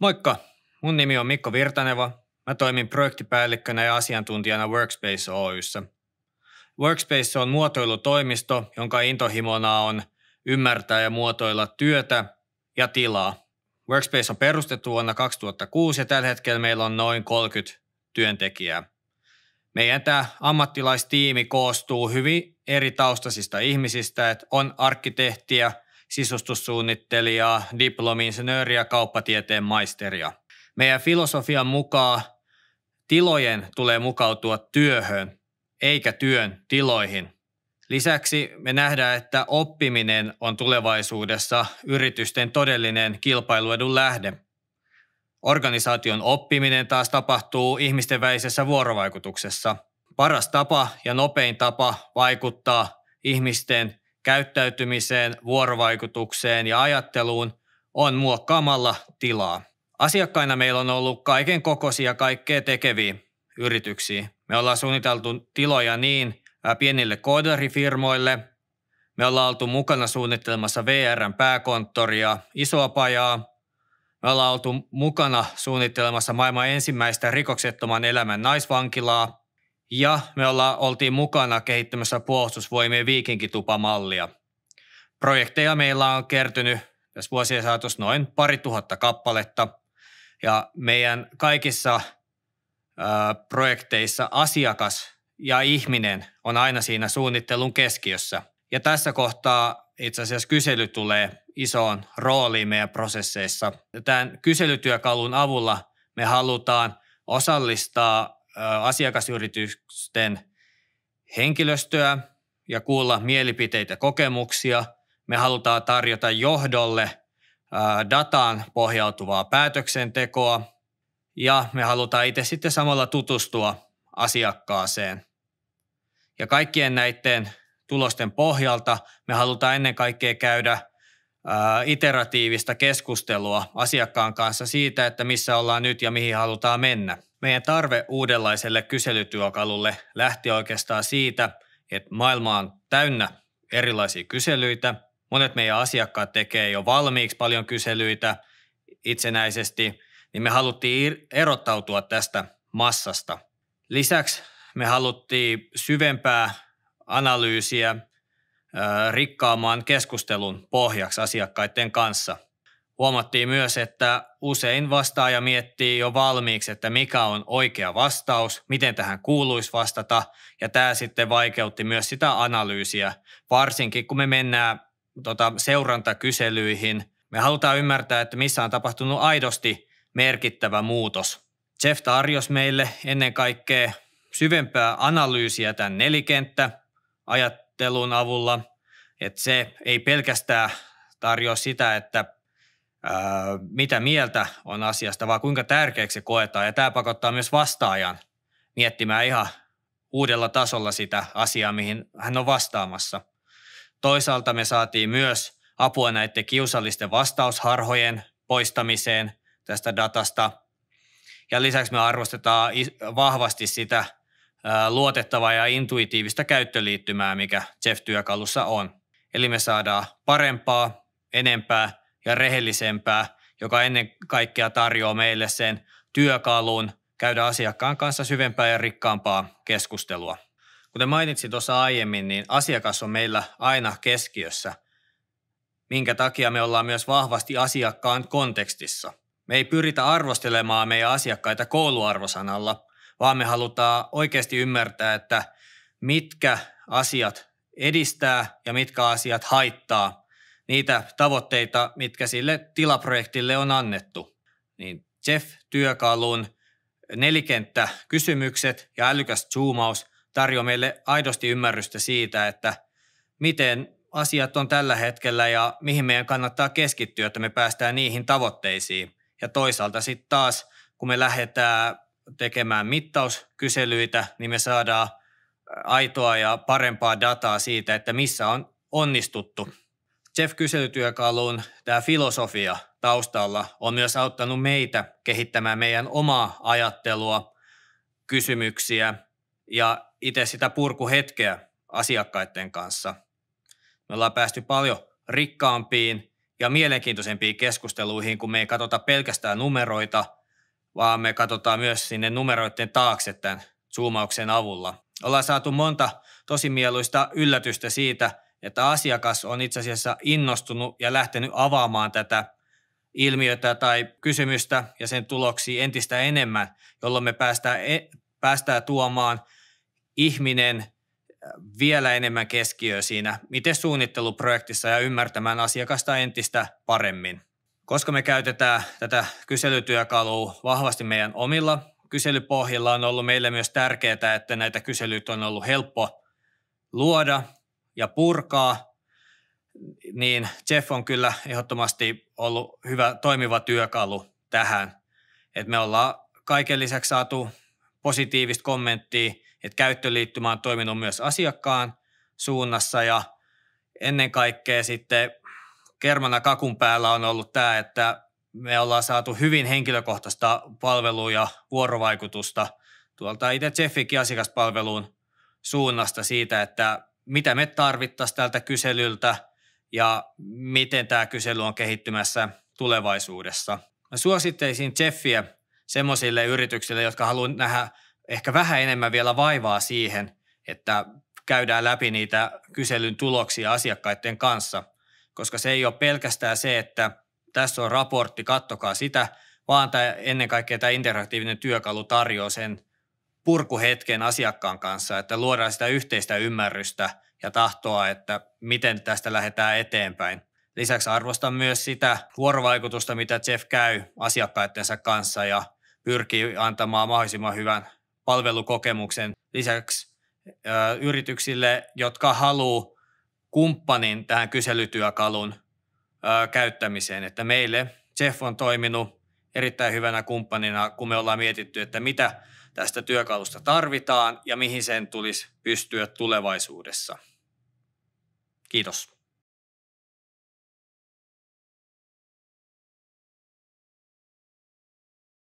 Moikka! Mun nimi on Mikko Virtaneva. Mä toimin projektipäällikkönä ja asiantuntijana Workspace Oyssä. Workspace on muotoilutoimisto, jonka intohimona on ymmärtää ja muotoilla työtä ja tilaa. Workspace on perustettu vuonna 2006 ja tällä hetkellä meillä on noin 30 työntekijää. Meidän tämä ammattilaistiimi koostuu hyvin eri taustaisista ihmisistä, että on arkkitehtiä – sisustussuunnittelijaa, diplomi-insinööriä, kauppatieteen maisteria. Meidän filosofian mukaan tilojen tulee mukautua työhön eikä työn tiloihin. Lisäksi me nähdään, että oppiminen on tulevaisuudessa yritysten todellinen kilpailuedun lähde. Organisaation oppiminen taas tapahtuu ihmisten väisessä vuorovaikutuksessa. Paras tapa ja nopein tapa vaikuttaa ihmisten käyttäytymiseen, vuorovaikutukseen ja ajatteluun on muokkaamalla tilaa. Asiakkaina meillä on ollut kaiken kokoisia kaikkea tekeviä yrityksiä. Me ollaan suunniteltu tiloja niin pienille koodarifirmoille, me ollaan oltu mukana suunnittelemassa VRn pääkonttoria, isoa pajaa, me ollaan oltu mukana suunnittelemassa maailman ensimmäistä rikoksettoman elämän naisvankilaa – ja me olla, oltiin mukana kehittämässä puolustusvoimien viikinkitupamallia. Projekteja meillä on kertynyt tässä vuosien saatossa noin pari tuhatta kappaletta. Ja meidän kaikissa ö, projekteissa asiakas ja ihminen on aina siinä suunnittelun keskiössä. Ja tässä kohtaa itse asiassa kysely tulee isoon rooliin meidän prosesseissa. Tämän kyselytyökalun avulla me halutaan osallistaa asiakasyritysten henkilöstöä ja kuulla mielipiteitä, kokemuksia. Me halutaan tarjota johdolle dataan pohjautuvaa päätöksentekoa ja me halutaan itse sitten samalla tutustua asiakkaaseen. Ja kaikkien näiden tulosten pohjalta me halutaan ennen kaikkea käydä iteratiivista keskustelua asiakkaan kanssa siitä, että missä ollaan nyt ja mihin halutaan mennä. Meidän tarve uudenlaiselle kyselytyökalulle lähti oikeastaan siitä, että maailma on täynnä erilaisia kyselyitä. Monet meidän asiakkaat tekee jo valmiiksi paljon kyselyitä itsenäisesti, niin me haluttiin erottautua tästä massasta. Lisäksi me haluttiin syvempää analyysiä rikkaamaan keskustelun pohjaksi asiakkaiden kanssa – Huomattiin myös, että usein vastaaja miettii jo valmiiksi, että mikä on oikea vastaus, miten tähän kuuluisi vastata, ja tämä sitten vaikeutti myös sitä analyysiä, varsinkin kun me mennään tota, seurantakyselyihin. Me halutaan ymmärtää, että missä on tapahtunut aidosti merkittävä muutos. Jeff tarjosi meille ennen kaikkea syvempää analyysiä tämän nelikenttä ajattelun avulla, että se ei pelkästään tarjoa sitä, että mitä mieltä on asiasta, vaan kuinka tärkeäksi se koetaan. Ja tämä pakottaa myös vastaajan miettimään ihan uudella tasolla sitä asiaa, mihin hän on vastaamassa. Toisaalta me saatiin myös apua näiden kiusallisten vastausharhojen poistamiseen tästä datasta. Ja lisäksi me arvostetaan vahvasti sitä luotettavaa ja intuitiivista käyttöliittymää, mikä Jeff-työkalussa on. Eli me saadaan parempaa, enempää – ja rehellisempää, joka ennen kaikkea tarjoaa meille sen työkalun käydä asiakkaan kanssa syvempää ja rikkaampaa keskustelua. Kuten mainitsin tuossa aiemmin, niin asiakas on meillä aina keskiössä, minkä takia me ollaan myös vahvasti asiakkaan kontekstissa. Me ei pyritä arvostelemaan meidän asiakkaita kouluarvosanalla, vaan me halutaan oikeasti ymmärtää, että mitkä asiat edistää ja mitkä asiat haittaa niitä tavoitteita, mitkä sille tilaprojektille on annettu. Niin Jeff-työkalun nelikenttä kysymykset ja älykäs zoomaus tarjoaa meille aidosti ymmärrystä siitä, että miten asiat on tällä hetkellä ja mihin meidän kannattaa keskittyä, että me päästään niihin tavoitteisiin. Ja toisaalta sitten taas, kun me lähdetään tekemään mittauskyselyitä, niin me saadaan aitoa ja parempaa dataa siitä, että missä on onnistuttu jeff kyselytyökalun tämä filosofia taustalla on myös auttanut meitä kehittämään meidän omaa ajattelua, kysymyksiä ja itse sitä purkuhetkeä asiakkaiden kanssa. Me ollaan päästy paljon rikkaampiin ja mielenkiintoisempiin keskusteluihin, kun me ei katsota pelkästään numeroita, vaan me katsotaan myös sinne numeroiden taakse tämän zoomauksen avulla. Ollaan saatu monta tosi mieluista yllätystä siitä – että asiakas on itse asiassa innostunut ja lähtenyt avaamaan tätä ilmiötä tai kysymystä ja sen tuloksia entistä enemmän, jolloin me päästään, e-, päästään tuomaan ihminen äh, vielä enemmän keskiöön siinä, miten suunnitteluprojektissa ja ymmärtämään asiakasta entistä paremmin. Koska me käytetään tätä kyselytyökalua vahvasti meidän omilla kyselypohjilla, on ollut meille myös tärkeää, että näitä kyselyitä on ollut helppo luoda ja purkaa, niin Jeff on kyllä ehdottomasti ollut hyvä toimiva työkalu tähän. Et me ollaan kaiken lisäksi saatu positiivista kommenttia, että käyttöliittymä on toiminut myös asiakkaan suunnassa ja ennen kaikkea sitten kermana kakun päällä on ollut tämä, että me ollaan saatu hyvin henkilökohtaista palvelua ja vuorovaikutusta tuolta itse Jeffikin asiakaspalveluun suunnasta siitä, että mitä me tarvittaisiin tältä kyselyltä ja miten tämä kysely on kehittymässä tulevaisuudessa. Mä suosittelisin Jeffiä semmoisille yrityksille, jotka haluaa nähdä ehkä vähän enemmän vielä vaivaa siihen, että käydään läpi niitä kyselyn tuloksia asiakkaiden kanssa, koska se ei ole pelkästään se, että tässä on raportti, kattokaa sitä, vaan tämä, ennen kaikkea tämä interaktiivinen työkalu tarjoaa sen purkuhetkeen asiakkaan kanssa, että luodaan sitä yhteistä ymmärrystä ja tahtoa, että miten tästä lähdetään eteenpäin. Lisäksi arvostan myös sitä vuorovaikutusta, mitä Jeff käy asiakkaittensa kanssa ja pyrkii antamaan mahdollisimman hyvän palvelukokemuksen. Lisäksi ö, yrityksille, jotka haluaa kumppanin tähän kyselytyökalun ö, käyttämiseen, että meille Jeff on toiminut erittäin hyvänä kumppanina, kun me ollaan mietitty, että mitä tästä työkalusta tarvitaan ja mihin sen tulisi pystyä tulevaisuudessa. Kiitos.